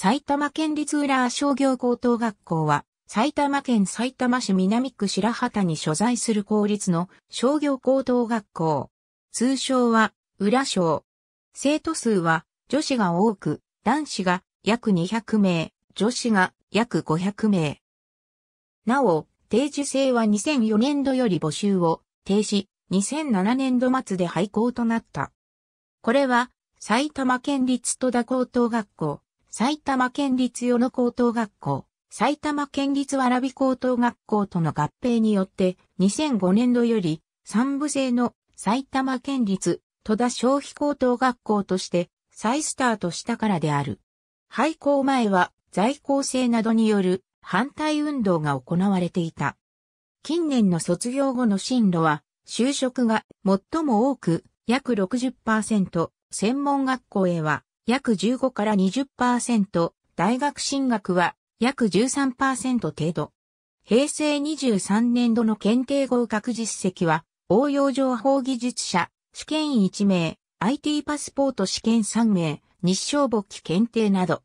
埼玉県立浦和商業高等学校は、埼玉県埼玉市南区白畑に所在する公立の商業高等学校。通称は、浦商。生徒数は、女子が多く、男子が約200名、女子が約500名。なお、定時制は2004年度より募集を停止、2007年度末で廃校となった。これは、埼玉県立戸田高等学校、埼玉県立与野高等学校、埼玉県立蕨高等学校との合併によって、2005年度より、三部制の埼玉県立戸田消費高等学校として、再スタートしたからである。廃校前は、在校生などによる反対運動が行われていた。近年の卒業後の進路は、就職が最も多く、約60%、専門学校へは約15から20%、大学進学は約13%程度。平成23年度の検定合格実績は、応用情報技術者、試験員1名、IT パスポート試験3名、日照簿記検定など。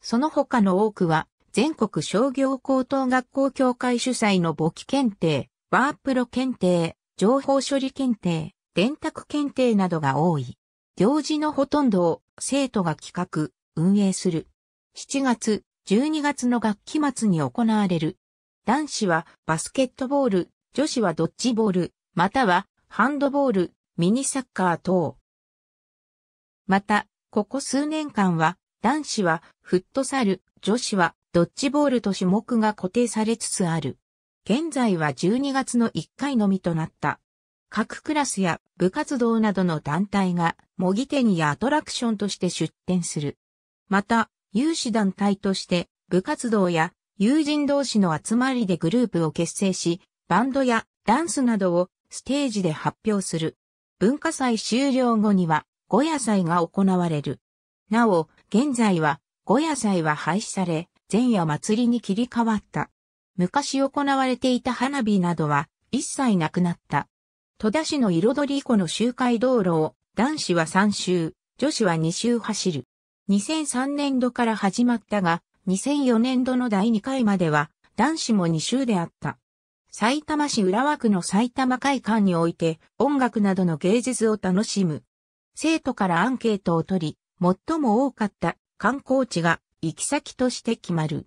その他の多くは、全国商業高等学校協会主催の簿記検定、ワープロ検定、情報処理検定、電卓検定などが多い。行事のほとんどを生徒が企画、運営する。7月、12月の学期末に行われる。男子はバスケットボール、女子はドッジボール、またはハンドボール、ミニサッカー等。また、ここ数年間は男子はフットサル、女子はドッジボールと種目が固定されつつある。現在は12月の1回のみとなった。各クラスや部活動などの団体が模擬店やアトラクションとして出展する。また、有志団体として部活動や友人同士の集まりでグループを結成し、バンドやダンスなどをステージで発表する。文化祭終了後には五夜祭が行われる。なお、現在は五夜祭は廃止され、前夜祭りに切り替わった。昔行われていた花火などは一切なくなった。戸田市の彩り湖の周回道路を男子は3周、女子は2周走る。2003年度から始まったが、2004年度の第2回までは男子も2周であった。埼玉市浦和区の埼玉会館において音楽などの芸術を楽しむ。生徒からアンケートを取り、最も多かった観光地が行き先として決まる。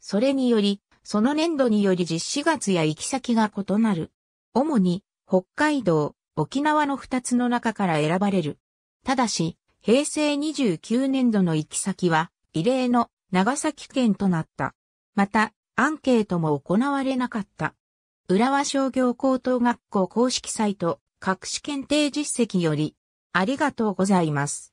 それにより、その年度により実施月や行き先が異なる。主に北海道、沖縄の2つの中から選ばれる。ただし、平成29年度の行き先は、異例の長崎県となった。また、アンケートも行われなかった。浦和商業高等学校公式サイト、各試検定実績より、ありがとうございます。